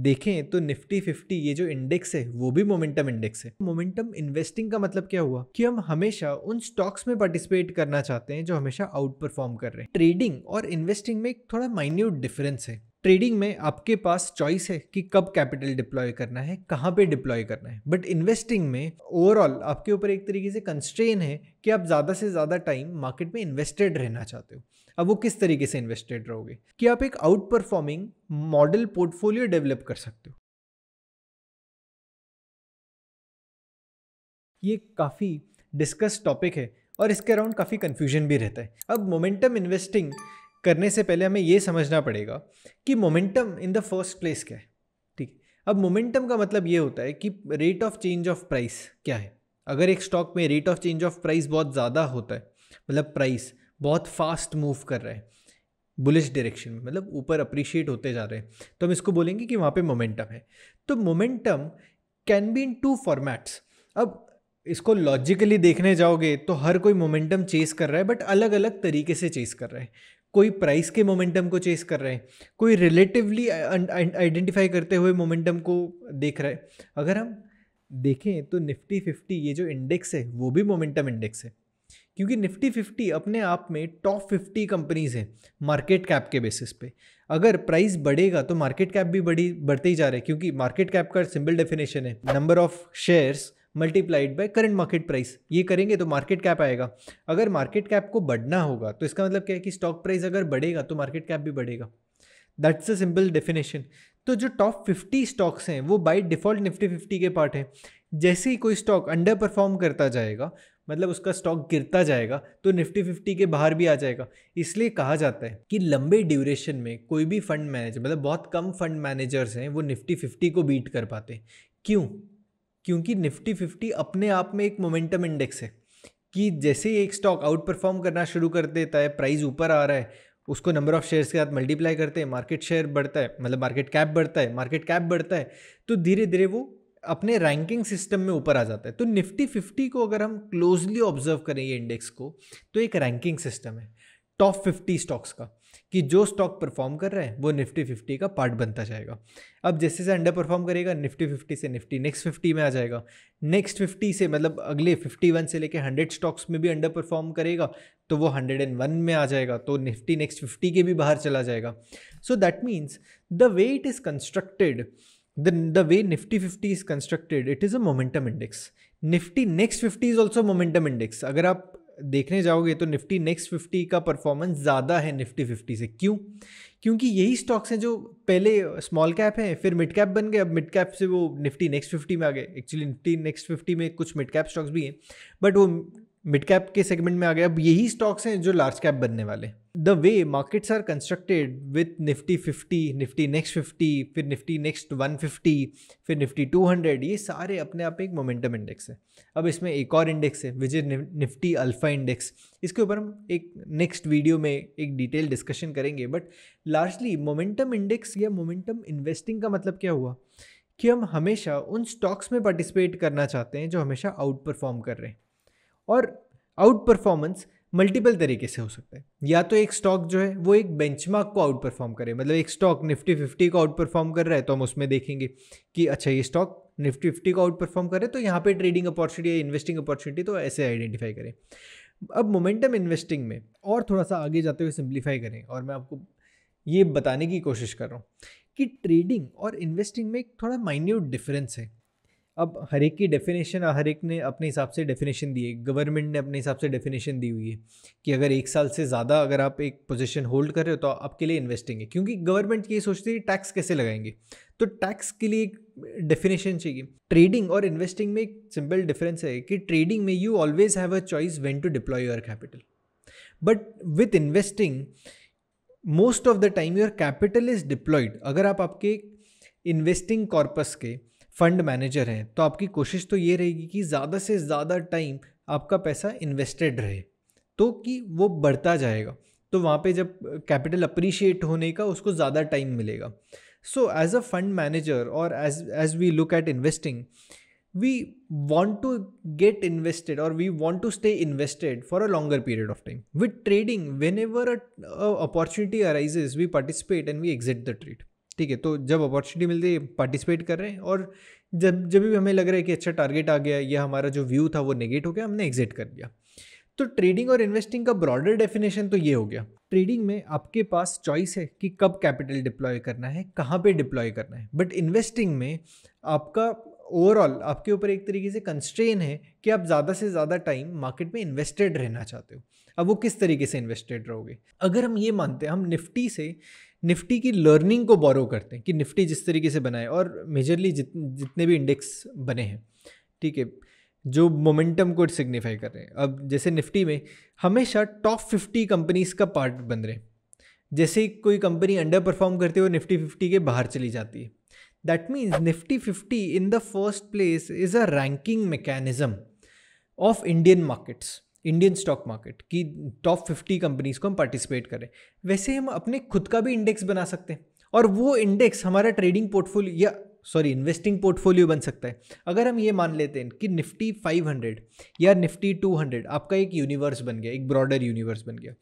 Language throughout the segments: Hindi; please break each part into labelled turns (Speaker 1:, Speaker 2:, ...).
Speaker 1: देखें तो निफ्टी फिफ्टी ये जो इंडेक्स है वो भी मोमेंटम इंडेक्स है मोमेंटम इन्वेस्टिंग का मतलब क्या हुआ कि हम हमेशा उन स्टॉक्स में पार्टिसिपेट करना चाहते हैं जो हमेशा आउट परफॉर्म कर रहे हैं ट्रेडिंग और इन्वेस्टिंग में एक थोड़ा माइन्यूट डिफरेंस है ट्रेडिंग में आपके पास चॉइस है कि कब कैपिटल डिप्लॉय करना है कहाँ पे डिप्लॉय करना है बट इन्वेस्टिंग में ओवरऑल आपके ऊपर एक तरीके से कंस्ट्रेन है कि आप ज़्यादा से ज़्यादा टाइम मार्केट में इन्वेस्टेड रहना चाहते हो अब वो किस तरीके से इन्वेस्टेड रहोगे कि आप एक outperforming model portfolio develop कर सकते हो ये काफ़ी डिस्कस टॉपिक है और इसके अराउंड काफ़ी कन्फ्यूजन भी रहता है अब मोमेंटम इन्वेस्टिंग करने से पहले हमें यह समझना पड़ेगा कि momentum in the first place क्या है ठीक अब मोमेंटम का मतलब ये होता है कि rate of change of price क्या है अगर एक स्टॉक में rate of change of price बहुत ज़्यादा होता है मतलब प्राइस बहुत फास्ट मूव कर रहा है बुलिश डायरेक्शन में मतलब ऊपर अप्रिशिएट होते जा रहे हैं तो हम इसको बोलेंगे कि वहाँ पे मोमेंटम है तो momentum can be in two formats अब इसको लॉजिकली देखने जाओगे तो हर कोई मोमेंटम चेस कर रहा है बट अलग अलग तरीके से चेस कर रहा है कोई प्राइस के मोमेंटम को चेस कर रहा है कोई रिलेटिवली आइडेंटिफाई करते हुए मोमेंटम को देख रहा है अगर हम देखें तो निफ्टी फिफ्टी ये जो इंडेक्स है वो भी मोमेंटम इंडेक्स है क्योंकि निफ्टी फिफ्टी अपने आप में टॉप फिफ्टी कंपनीज़ हैं मार्केट कैप के बेसिस पे अगर प्राइस बढ़ेगा तो मार्केट कैप भी बढ़ी बढ़ते ही जा रहे हैं क्योंकि मार्केट कैप का सिंपल डेफिनेशन है number of shares multiplied by current market price ये करेंगे तो मार्केट कैप आएगा अगर मार्केट कैप को बढ़ना होगा तो इसका मतलब क्या है कि स्टॉक प्राइस अगर बढ़ेगा तो मार्केट कैप भी बढ़ेगा दैट्स अ सिंपल डेफिनेशन तो जो टॉप फिफ्टी स्टॉक्स हैं वो बाई डिफ़ॉल्ट निफ्टी फिफ्टी के पार्ट हैं जैसे ही कोई स्टॉक अंडर परफॉर्म करता जाएगा मतलब उसका स्टॉक गिरता जाएगा तो निफ्टी फिफ्टी के बाहर भी आ जाएगा इसलिए कहा जाता है कि लंबे ड्यूरेशन में कोई भी फंड मैनेजर मतलब बहुत कम फंड मैनेजर्स हैं वो निफ्टी फिफ्टी को बीट कर पाते क्यों क्योंकि निफ्टी फिफ्टी अपने आप में एक मोमेंटम इंडेक्स है कि जैसे ही एक स्टॉक आउट परफॉर्म करना शुरू कर देता है प्राइस ऊपर आ रहा है उसको नंबर ऑफ शेयर्स के साथ मल्टीप्लाई करते हैं मार्केट शेयर बढ़ता है मतलब मार्केट कैप बढ़ता है मार्केट कैप बढ़ता है तो धीरे धीरे वो अपने रैंकिंग सिस्टम में ऊपर आ जाता है तो निफ्टी फिफ्टी को अगर हम क्लोजली ऑब्जर्व करें ये इंडेक्स को तो एक रैंकिंग सिस्टम है टॉप फिफ्टी स्टॉक्स का कि जो स्टॉक परफॉर्म कर रहा है वो निफ्टी फिफ्टी का पार्ट बनता जाएगा अब जैसे जैसे अंडर परफॉर्म करेगा निफ्टी फिफ्टी से निफ्टी नेक्स्ट फिफ्टी में आ जाएगा नेक्स्ट फिफ्टी से मतलब अगले फिफ्टी वन से लेकर हंड्रेड स्टॉक्स में भी अंडर परफॉर्म करेगा तो वो हंड्रेड एंड वन में आ जाएगा तो निफ्टी नेक्स्ट फिफ्टी के भी बाहर चला जाएगा so that means the way it is constructed the, the way Nifty 50 is constructed, it is a momentum index. Nifty next 50 is also momentum index. अगर आप देखने जाओगे तो निफ्टी नेक्स्ट फिफ्टी का परफॉर्मेंस ज़्यादा है निफ्टी फिफ्टी से क्यों क्योंकि यही स्टॉक्स हैं जो पहले स्मॉल कैप हैं फिर मिड कैप बन गए अब मिड कैप से वो निफ्टी नेक्स्ट फिफ्टी में आ गए एक्चुअली निफ्टी नेक्स्ट फिफ्टी में कुछ मिड कैप स्टॉक्स भी हैं बट वो मिड कैप के सेगमेंट में आ गए अब यही स्टॉक्स हैं जो लार्ज कैप बनने वाले the way markets are constructed with Nifty 50 Nifty next 50 फिर निफ्टी नेक्स्ट 150 फिर निफ्टी 200 ये सारे अपने आप एक मोमेंटम इंडेक्स है अब इसमें एक और इंडेक्स है विजय निफ्टी अल्फा इंडेक्स इसके ऊपर हम एक नेक्स्ट वीडियो में एक डिटेल डिस्कशन करेंगे बट लार्जली मोमेंटम इंडेक्स या मोमेंटम इन्वेस्टिंग का मतलब क्या हुआ कि हम हमेशा उन स्टॉक्स में पार्टिसिपेट करना चाहते हैं जो हमेशा आउट परफॉर्म कर रहे हैं और आउट परफॉर्मेंस मल्टीपल तरीके से हो सकता है या तो एक स्टॉक जो है वो एक बेंचमार्क को आउट परफॉर्म करे मतलब एक स्टॉक निफ्टी फिफ्टी को आउट परफॉर्म कर रहा है तो हम उसमें देखेंगे कि अच्छा ये स्टॉक निफ्टी फिफ्टी को आउट परफॉर्म करे तो यहाँ पे ट्रेडिंग अपॉर्चुनिटी या इन्वेस्टिंग अपॉर्चुनिटी तो ऐसे आइडेंटिफाई करें अब मोमेंटम इन्वेस्टिंग में और थोड़ा सा आगे जाते हुए सिंप्लीफाई करें और मैं आपको ये बताने की कोशिश कर रहा हूँ कि ट्रेडिंग और इन्वेस्टिंग में एक थोड़ा माइन्यूट डिफरेंस है अब हर एक की डेफिनेशन हर एक ने अपने हिसाब से डेफिनेशन दी है गवर्नमेंट ने अपने हिसाब से डेफिनेशन दी हुई है कि अगर एक साल से ज़्यादा अगर आप एक पोजीशन होल्ड कर रहे हो तो आपके लिए इन्वेस्टिंग है क्योंकि गवर्नमेंट ये सोचती है टैक्स कैसे लगाएंगे तो टैक्स के लिए एक डेफिनेशन चाहिए ट्रेडिंग और इन्वेस्टिंग में एक सिंपल डिफरेंस है कि ट्रेडिंग में you always have a choice when to deploy your capital but with investing most of the time your capital is deployed अगर आप आपके इन्वेस्टिंग कॉर्पस के फंड मैनेजर हैं तो आपकी कोशिश तो ये रहेगी कि ज़्यादा से ज़्यादा टाइम आपका पैसा इन्वेस्टेड रहे तो कि वो बढ़ता जाएगा तो वहाँ पे जब कैपिटल अप्रिशिएट होने का उसको ज़्यादा टाइम मिलेगा so as a fund manager और as as we look at investing we want to get invested और we want to stay invested for a longer period of time with trading whenever opportunity arises we participate and we exit the trade ठीक है तो जब अपॉर्चुनिटी मिलती है पार्टिसिपेट कर रहे हैं और जब जब भी हमें लग रहा है कि अच्छा टारगेट आ गया या हमारा जो व्यू था वो नेगेट हो गया हमने एग्जिट कर दिया तो ट्रेडिंग और इन्वेस्टिंग का ब्रॉडर डेफिनेशन तो ये हो गया ट्रेडिंग में आपके पास चॉइस है कि कब कैपिटल डिप्लॉय करना है कहाँ पे डिप्लॉय करना है बट इन्वेस्टिंग में आपका ओवरऑल आपके ऊपर एक तरीके से कंस्ट्रेन है कि आप ज़्यादा से ज़्यादा टाइम मार्केट में इन्वेस्टेड रहना चाहते हो अब वो किस तरीके से इन्वेस्टेड रहोगे अगर हम ये मानते हैं हम निफ्टी से निफ्टी की लर्निंग को बोरो करते हैं कि निफ्टी जिस तरीके से बनाए और मेजरली जित जितने भी इंडेक्स बने हैं ठीक है जो मोमेंटम को सिग्निफाई कर रहे हैं अब जैसे निफ्टी में हमेशा टॉप फिफ्टी कंपनीज़ का पार्ट बन रहे हैं जैसे कोई कंपनी अंडर परफॉर्म करते वो निफ्टी फिफ्टी के बाहर चली जाती है That means Nifty 50 in the first place is a ranking mechanism of Indian markets. Indian stock market की टॉप 50 कंपनीज को हम पार्टिसिपेट करें वैसे हम अपने खुद का भी इंडेक्स बना सकते हैं और वो इंडेक्स हमारा ट्रेडिंग पोर्टफोलियो या सॉरी इन्वेस्टिंग पोर्टफोलियो बन सकता है अगर हम ये मान लेते हैं कि निफ्टी 500 या निफ्टी 200 आपका एक यूनिवर्स बन गया एक ब्रॉडर यूनिवर्स बन गया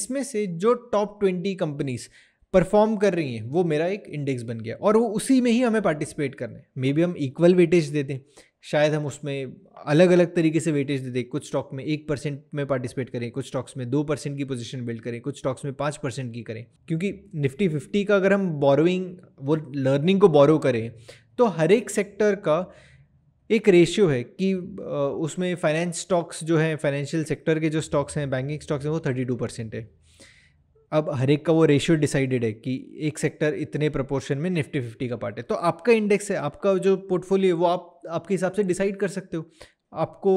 Speaker 1: इसमें से जो टॉप 20 कंपनीज परफॉर्म कर रही हैं वो मेरा एक इंडेक्स बन गया और वो उसी में ही हमें पार्टिसिपेट करना है मे बी हम इक्वल वेटेज देते हैं शायद हम उसमें अलग अलग तरीके से वेटेज दे दें कुछ स्टॉक में एक परसेंट में पार्टिसिपेट करें कुछ स्टॉक्स में दो परसेंट की पोजीशन बिल्ड करें कुछ स्टॉक्स में पाँच परसेंट की करें क्योंकि निफ्टी फिफ्टी का अगर हम बोरोइंग वो लर्निंग को बोरो करें तो हर एक सेक्टर का एक रेशियो है कि उसमें फाइनेंस स्टॉक्स जो हैं फाइनेंशियल सेक्टर के जो स्टॉक्स हैं बैंकिंग स्टॉक्स हैं वो थर्टी टू परसेंट है अब हर एक का वो रेशियो डिसाइडेड है कि एक सेक्टर इतने प्रपोर्शन में निफ्टी फिफ्टी का पार्ट है तो आपका इंडेक्स है आपका जो पोर्टफोलियो है वो आप आपके हिसाब से डिसाइड कर सकते हो आपको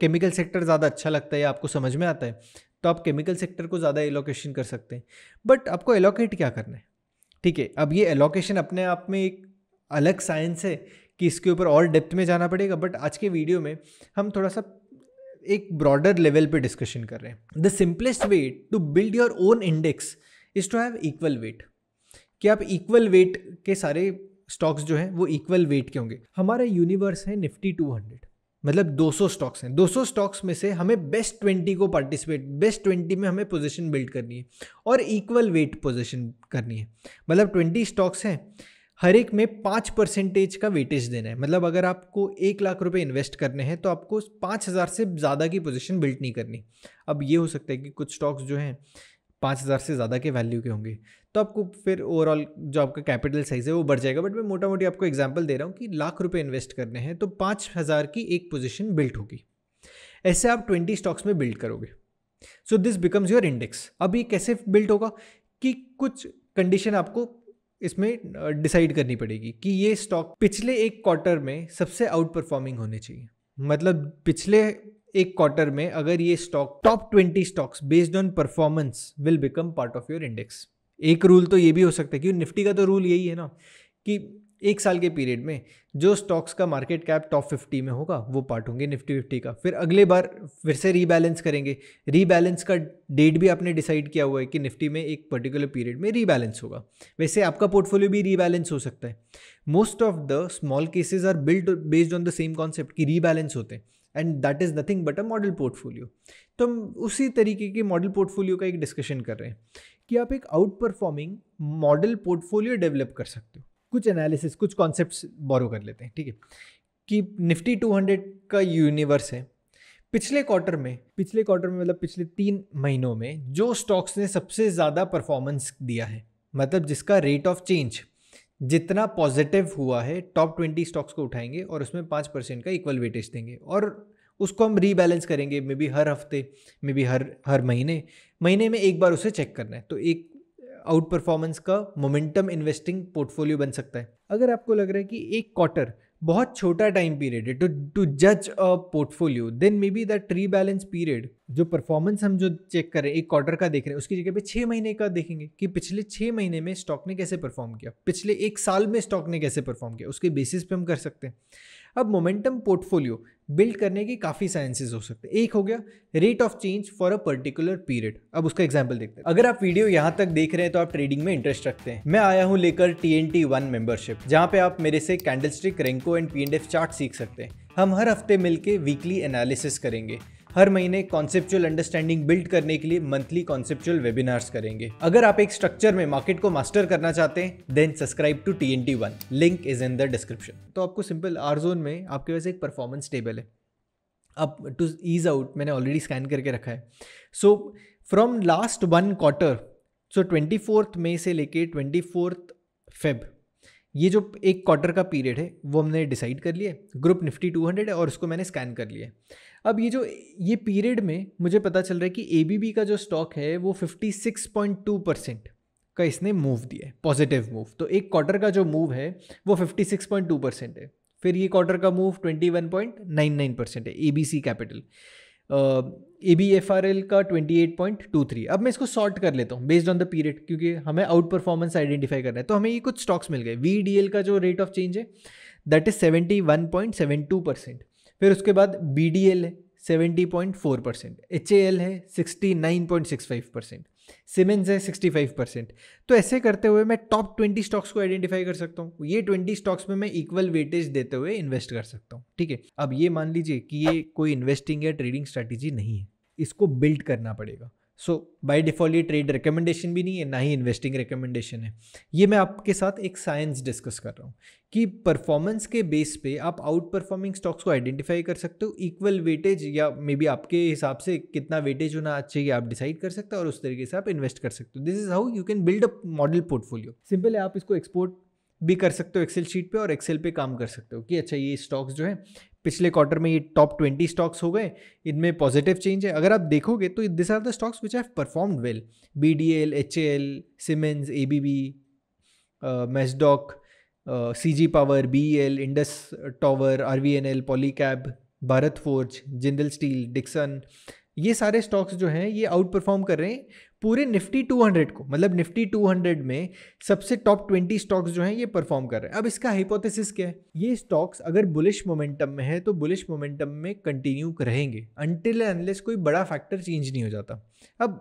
Speaker 1: केमिकल सेक्टर ज़्यादा अच्छा लगता है या आपको समझ में आता है तो आप केमिकल सेक्टर को ज़्यादा एलोकेशन कर सकते हैं बट आपको एलोकेट क्या करना है ठीक है अब ये एलोकेशन अपने आप में एक अलग साइंस है कि इसके ऊपर और डेप्थ में जाना पड़ेगा बट आज के वीडियो में हम थोड़ा सा एक ब्रॉडर लेवल पे डिस्कशन कर रहे हैं the simplest way to build your own index is to have equal weight कि आप इक्वल वेट के सारे स्टॉक्स जो हैं वो इक्वल वेट के होंगे हमारा यूनिवर्स है निफ्टी 200 मतलब 200 स्टॉक्स हैं 200 स्टॉक्स में से हमें बेस्ट 20 को पार्टिसिपेट बेस्ट 20 में हमें पोजीशन बिल्ड करनी है और इक्वल वेट पोजीशन करनी है मतलब 20 स्टॉक्स हैं हर एक में पाँच परसेंटेज का वेटेज देना है मतलब अगर आपको एक लाख रुपए इन्वेस्ट करने हैं तो आपको पाँच हज़ार से ज़्यादा की पोजीशन बिल्ट नहीं करनी अब ये हो सकता है कि कुछ स्टॉक्स जो हैं पाँच हज़ार से ज़्यादा के वैल्यू के होंगे तो आपको फिर ओवरऑल जो आपका कैपिटल साइज़ है वो बढ़ जाएगा बट मैं मोटा मोटी आपको एग्जाम्पल दे रहा हूँ कि लाख रुपये इन्वेस्ट करने हैं तो पाँच हज़ार की एक पोजिशन बिल्ट होगी ऐसे आप ट्वेंटी स्टॉक्स में बिल्ड करोगे so this becomes your index अब ये कैसे बिल्ट होगा कि कुछ कंडीशन आपको इसमें डिसाइड करनी पड़ेगी कि ये स्टॉक पिछले एक क्वार्टर में सबसे आउट परफॉर्मिंग होने चाहिए मतलब पिछले एक क्वार्टर में अगर ये stock top twenty stocks based on performance will become part of your index एक रूल तो ये भी हो सकता है कि निफ्टी का तो रूल यही है ना कि एक साल के पीरियड में जो स्टॉक्स का मार्केट कैप टॉप फिफ्टी में होगा वो पार्ट होंगे निफ्टी फिफ्टी का फिर अगले बार फिर से रीबैलेंस करेंगे रीबैलेंस का डेट भी आपने डिसाइड किया हुआ है कि निफ्टी में एक पर्टिकुलर पीरियड में रीबैलेंस होगा वैसे आपका पोर्टफोलियो भी रीबैलेंस हो सकता है most of the small cases are build based on the same concept कि रीबैलेंस होते हैं and that is nothing but a model portfolio तो हम उसी तरीके के मॉडल पोर्टफोलियो का एक डिस्कशन कर रहे हैं कि आप एक outperforming model portfolio develop कर सकते हो कुछ एनालिसिस कुछ कॉन्सेप्ट बोरो कर लेते हैं ठीक है कि निफ्टी 200 का यूनिवर्स है पिछले क्वार्टर में पिछले क्वार्टर में मतलब पिछले तीन महीनों में जो स्टॉक्स ने सबसे ज़्यादा परफॉर्मेंस दिया है मतलब जिसका रेट ऑफ चेंज जितना पॉजिटिव हुआ है टॉप ट्वेंटी स्टॉक्स को उठाएंगे और उसमें पाँच परसेंट का इक्वल वेटेज देंगे और उसको हम रीबैलेंस करेंगे मे बी हर हफ्ते मे बी हर हर महीने महीने में एक बार उसे चेक करना है तो एक आउट परफॉर्मेंस का मोमेंटम इन्वेस्टिंग पोर्टफोलियो बन सकता है अगर आपको लग रहा है कि एक क्वार्टर बहुत छोटा टाइम पीरियड है टू टू जज a portfolio then maybe that balance period जो परफॉर्मेंस हम जो चेक कर रहे हैं एक क्वार्टर का देख रहे हैं उसकी जगह पे छः महीने का देखेंगे कि पिछले छः महीने में स्टॉक ने कैसे परफॉर्म किया पिछले एक साल में स्टॉक ने कैसे परफॉर्म किया उसके बेसिस पे हम कर सकते हैं अब मोमेंटम पोर्टफोलियो बिल्ड करने के काफ़ी साइंसेज हो सकते हैं एक हो गया rate of change for a particular period अब उसका एग्जाम्पल देखते हैं अगर आप वीडियो यहाँ तक देख रहे हैं तो आप ट्रेडिंग में इंटरेस्ट रखते हैं मैं आया हूँ लेकर T N T one membership जहाँ पे आप मेरे से candlestick renko and P and F chart सीख सकते हैं हम हर हफ्ते मिलकर वीकली एनालिसिस करेंगे हर महीने कॉन्सेप्चुअल अंडरस्टैंडिंग बिल्ड करने के लिए मंथली कॉन्सेप्चुअल वेबिनार्स करेंगे अगर आप एक स्ट्रक्चर में मार्केट को मास्टर करना चाहते हैं then subscribe to T N T one link is in the description तो आपको सिंपल आर जोन में आपके पास एक परफॉर्मेंस टेबल है अब टू ईज आउट मैंने ऑलरेडी स्कैन करके रखा है so from last one quarter so twenty fourth May से लेके ट्वेंटी फोर्थ फेब ये जो एक क्वार्टर का पीरियड है वो हमने डिसाइड कर लिया ग्रुप निफ्टी 200 है और उसको मैंने स्कैन कर लिया अब ये जो ये पीरियड में मुझे पता चल रहा है कि ए का जो स्टॉक है वो 56.2 परसेंट का इसने मूव दिया है पॉजिटिव मूव तो एक क्वार्टर का जो मूव है वो 56.2 परसेंट है फिर ये क्वार्टर का मूव 21.99 परसेंट है A capital A B F R L का twenty eight point two three अब मैं इसको सॉर्ट कर लेता हूँ बेस्ड ऑन द पीरियड क्योंकि हमें आउट परफॉर्मेंस आइडेंटिफाई करना है तो हमें ये कुछ स्टॉक्स मिल गए वी डी एल का जो रेट ऑफ चेंज है that is seventy one point seven two percent फिर उसके बाद बी डी एल है seventy point four percent H A L है sixty nine point six five percent Siemens है 65 परसेंट तो ऐसे करते हुए मैं टॉप 20 स्टॉक्स को आइडेंटिफाई कर सकता हूँ ये 20 स्टॉक्स में मैं इक्वल वेटेज देते हुए इन्वेस्ट कर सकता हूँ ठीक है अब ये मान लीजिए कि ये कोई इन्वेस्टिंग या ट्रेडिंग स्ट्रैटेजी नहीं है इसको बिल्ड करना पड़ेगा सो बाय डिफ़ॉल्ट ये ट्रेड रिकमेंडेशन भी नहीं है ना ही इन्वेस्टिंग रिकमेंडेशन है ये मैं आपके साथ एक साइंस डिस्कस कर रहा हूँ कि परफॉर्मेंस के बेस पे आप आउट परफॉर्मिंग स्टॉक्स को आइडेंटिफाई कर सकते हो इक्वल वेटेज या मे बी आपके हिसाब से कितना वेटेज होना चाहिए अच्छा आप डिसाइड कर सकते हो और उस तरीके से आप इन्वेस्ट कर सकते हो this is how you can build a model portfolio simple है आप इसको एक्सपोर्ट भी कर सकते हो एक्सेल शीट पे और एक्सेल पे काम कर सकते हो कि अच्छा ये स्टॉक्स जो है पिछले क्वार्टर में ये टॉप ट्वेंटी स्टॉक्स हो गए इनमें पॉजिटिव चेंज है अगर आप देखोगे तो this are the stocks which have performed well B D L H L Siemens A B B Mazdock C G power B L Indus tower R V N L Polycab Bharat forge Jindal steel Dixon ये सारे स्टॉक्स जो हैं ये आउट परफॉर्म कर रहे हैं पूरे निफ्टी 200 को मतलब निफ्टी 200 में सबसे टॉप 20 स्टॉक्स जो हैं ये परफॉर्म कर रहे हैं अब इसका हाइपोथेसिस क्या है ये स्टॉक्स अगर बुलिश मोमेंटम में है तो बुलिश मोमेंटम में कंटिन्यू रहेंगे अनटिल अनलेस कोई बड़ा फैक्टर चेंज नहीं हो जाता अब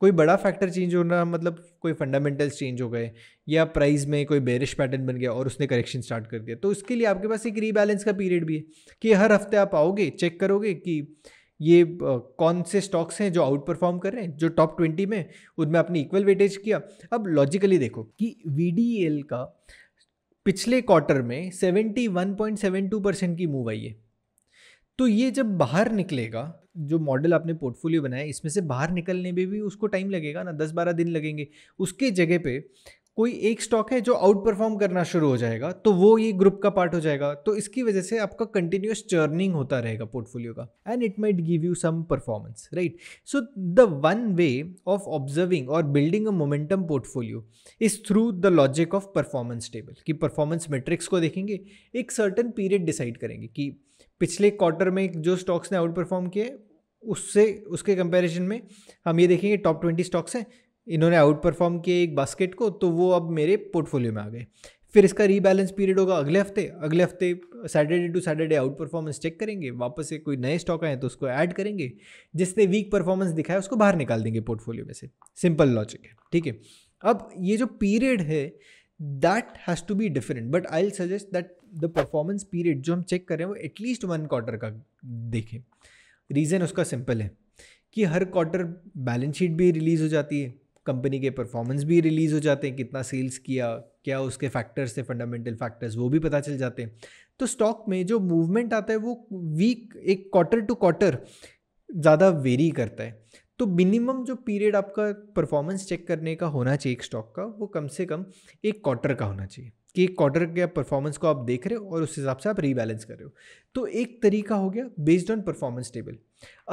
Speaker 1: कोई बड़ा फैक्टर चेंज होना मतलब कोई फंडामेंटल्स चेंज हो गए या प्राइस में कोई बेरिश पैटर्न बन गया और उसने करेक्शन स्टार्ट कर दिया तो उसके लिए आपके पास एक रीबैलेंस का पीरियड भी है कि हर हफ्ते आप आओगे चेक करोगे कि ये कौन से स्टॉक्स हैं जो आउट परफॉर्म कर रहे हैं जो टॉप ट्वेंटी में उनमें आपने इक्वल वेटेज किया अब लॉजिकली देखो कि वी e का पिछले क्वार्टर में 71.72 परसेंट की मूव आई है तो ये जब बाहर निकलेगा जो मॉडल आपने पोर्टफोलियो बनाया इसमें से बाहर निकलने में भी उसको टाइम लगेगा ना दस बारह दिन लगेंगे उसके जगह पे कोई एक स्टॉक है जो आउट परफॉर्म करना शुरू हो जाएगा तो वो ये ग्रुप का पार्ट हो जाएगा तो इसकी वजह से आपका कंटिन्यूस चर्निंग होता रहेगा पोर्टफोलियो का and it might give you some performance right so the one way of observing और building a momentum portfolio is through the logic of performance table कि परफॉर्मेंस मेट्रिक्स को देखेंगे एक सर्टन पीरियड डिसाइड करेंगे कि पिछले क्वार्टर में जो स्टॉक्स ने आउट परफॉर्म किए उससे उसके कंपेरिजन में हम ये देखेंगे टॉप ट्वेंटी स्टॉक्स हैं इन्होंने आउट परफॉर्म किए एक बास्केट को तो वो अब मेरे पोर्टफोलियो में आ गए फिर इसका रीबैलेंस पीरियड होगा अगले हफ्ते अगले हफ्ते Saturday to Saturday outperformance check करेंगे वापस से कोई नए स्टॉक आए तो उसको ऐड करेंगे जिसने वीक परफॉर्मेंस दिखाया उसको बाहर निकाल देंगे पोर्टफोलियो में से सिंपल लॉजिक है ठीक है अब ये जो पीरियड है that has to be different but I suggest that the performance period जो हम चेक करें वो एटलीस्ट वन क्वार्टर का देखें रीज़न उसका सिंपल है कि हर क्वार्टर बैलेंस शीट भी रिलीज़ हो जाती है कंपनी के परफॉर्मेंस भी रिलीज़ हो जाते हैं कितना सेल्स किया क्या उसके फैक्टर्स थे फंडामेंटल फैक्टर्स वो भी पता चल जाते हैं तो स्टॉक में जो मूवमेंट आता है वो वीक एक क्वार्टर टू क्वार्टर ज़्यादा वेरी करता है तो मिनिमम जो पीरियड आपका परफॉर्मेंस चेक करने का होना चाहिए एक स्टॉक का वो कम से कम एक क्वार्टर का होना चाहिए कि क्वार्टर के परफॉर्मेंस को आप देख रहे हो और उस हिसाब से आप रीबैलेंस कर रहे हो तो एक तरीका हो गया based on performance table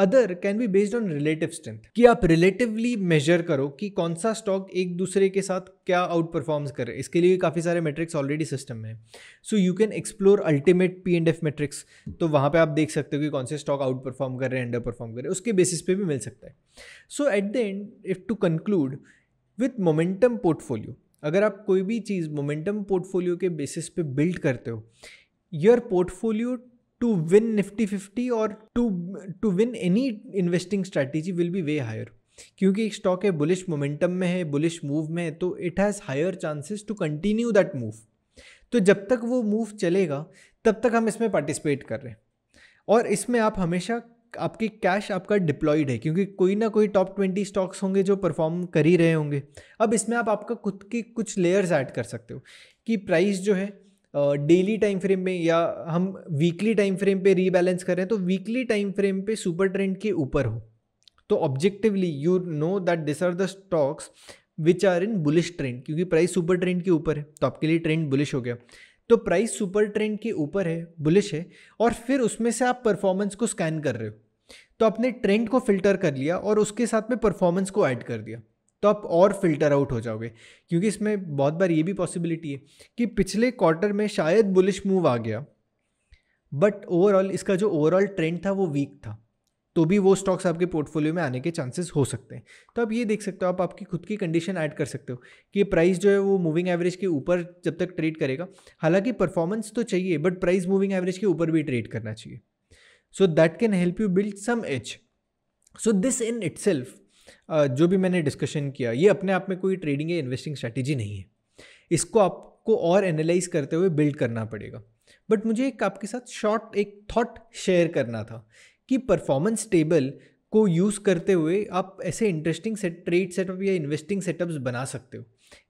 Speaker 1: other can be based on relative strength कि आप रिलेटिवली मेजर करो कि कौन सा स्टॉक एक दूसरे के साथ क्या आउट परफॉर्म्स कर रहे हैं इसके लिए काफ़ी सारे मेट्रिक्स ऑलरेडी सिस्टम में so you can explore ultimate P and F metrics तो वहाँ पर आप देख सकते हो कि कौन से स्टॉक आउट परफॉर्म कर रहे हैं अंडर परफॉर्म कर रहे हैं उसके बेसिस पे भी मिल सकता है so at the end if to conclude with momentum portfolio अगर आप कोई भी चीज़ मोमेंटम पोर्टफोलियो के बेसिस पे बिल्ड करते हो your portfolio to win Nifty fifty और to to win any investing strategy will be way higher क्योंकि एक स्टॉक है बुलिश मोमेंटम में है बुलिश मूव में है तो it has higher chances to continue that move तो जब तक वो मूव चलेगा तब तक हम इसमें पार्टिसिपेट कर रहे हैं और इसमें आप हमेशा आपकी कैश आपका डिप्लॉयड है क्योंकि कोई ना कोई टॉप ट्वेंटी स्टॉक्स होंगे जो परफॉर्म कर ही रहे होंगे अब इसमें आप आपका खुद के कुछ लेयर्स ऐड कर सकते हो कि प्राइस जो है डेली टाइम फ्रेम में या हम वीकली टाइम फ्रेम पे रीबैलेंस कर रहे हैं तो वीकली टाइम फ्रेम पे सुपर ट्रेंड के ऊपर हो तो objectively you know that this are the stocks which are in bullish trend क्योंकि प्राइस सुपर ट्रेंड के ऊपर है तो आपके लिए ट्रेंड बुलिश हो गया तो प्राइस सुपर ट्रेंड के ऊपर है बुलिश है और फिर उसमें से आप परफॉर्मेंस को स्कैन कर रहे हो तो आपने ट्रेंड को फिल्टर कर लिया और उसके साथ में परफॉर्मेंस को ऐड कर दिया तो आप और फिल्टर आउट हो जाओगे क्योंकि इसमें बहुत बार ये भी पॉसिबिलिटी है कि पिछले क्वार्टर में शायद बुलिश मूव आ गया बट ओवरऑल इसका जो ओवरऑल ट्रेंड था वो वीक था तो भी वो स्टॉक्स आपके पोर्टफोलियो में आने के चांसेस हो सकते हैं तो आप ये देख सकते हो आप आपकी खुद की कंडीशन ऐड कर सकते हो कि प्राइस जो है वो मूविंग एवरेज के ऊपर जब तक ट्रेड करेगा हालांकि परफॉर्मेंस तो चाहिए बट प्राइस मूविंग एवरेज के ऊपर भी ट्रेड करना चाहिए so that can help you build some एच सो दिस इन इट जो भी मैंने डिस्कशन किया ये अपने आप में कोई ट्रेडिंग या इन्वेस्टिंग स्ट्रैटेजी नहीं है इसको आपको और एनालाइज करते हुए बिल्ड करना पड़ेगा बट मुझे एक आपके साथ शॉर्ट एक थॉट शेयर करना था कि परफॉर्मेंस टेबल को यूज़ करते हुए आप ऐसे इंटरेस्टिंग सेट ट्रेड सेटअप या इन्वेस्टिंग सेटअप्स बना सकते हो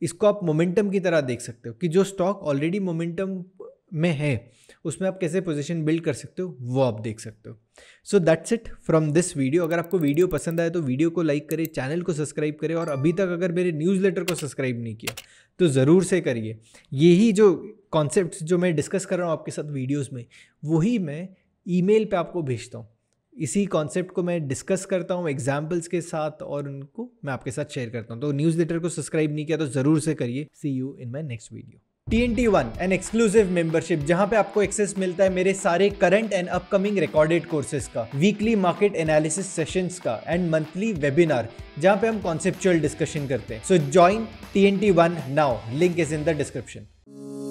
Speaker 1: इसको आप मोमेंटम की तरह देख सकते हो कि जो स्टॉक ऑलरेडी मोमेंटम में है उसमें आप कैसे पोजीशन बिल्ड कर सकते हो वो आप देख सकते हो so that's it from this video अगर आपको वीडियो पसंद आए तो वीडियो को लाइक करें चैनल को सब्सक्राइब करें और अभी तक अगर मेरे न्यूज़लेटर को सब्सक्राइब नहीं किया तो ज़रूर से करिए यही जो कॉन्सेप्ट जो मैं डिस्कस कर रहा हूँ आपके साथ वीडियोज़ में वही मैं ईमेल पे आपको भेजता हूँ इसी कॉन्सेप्ट को मैं डिस्कस करता हूँ एग्जाम्पल्स के साथ और उनको मैं आपके साथ शेयर करता हूँ तो न्यूज़ लेटर को सब्सक्राइब नहीं किया तो ज़रूर से करिए see you in my next video T N T one an exclusive membership जहां पे आपको एक्सेस मिलता है मेरे सारे current and upcoming recorded courses का वीकली मार्केट एनालिसिस सेशंस का एंड मंथली वेबिनार जहां पे हम कॉन्सेप्चुअल डिस्कशन करते हैं so join T N T one now link is in the description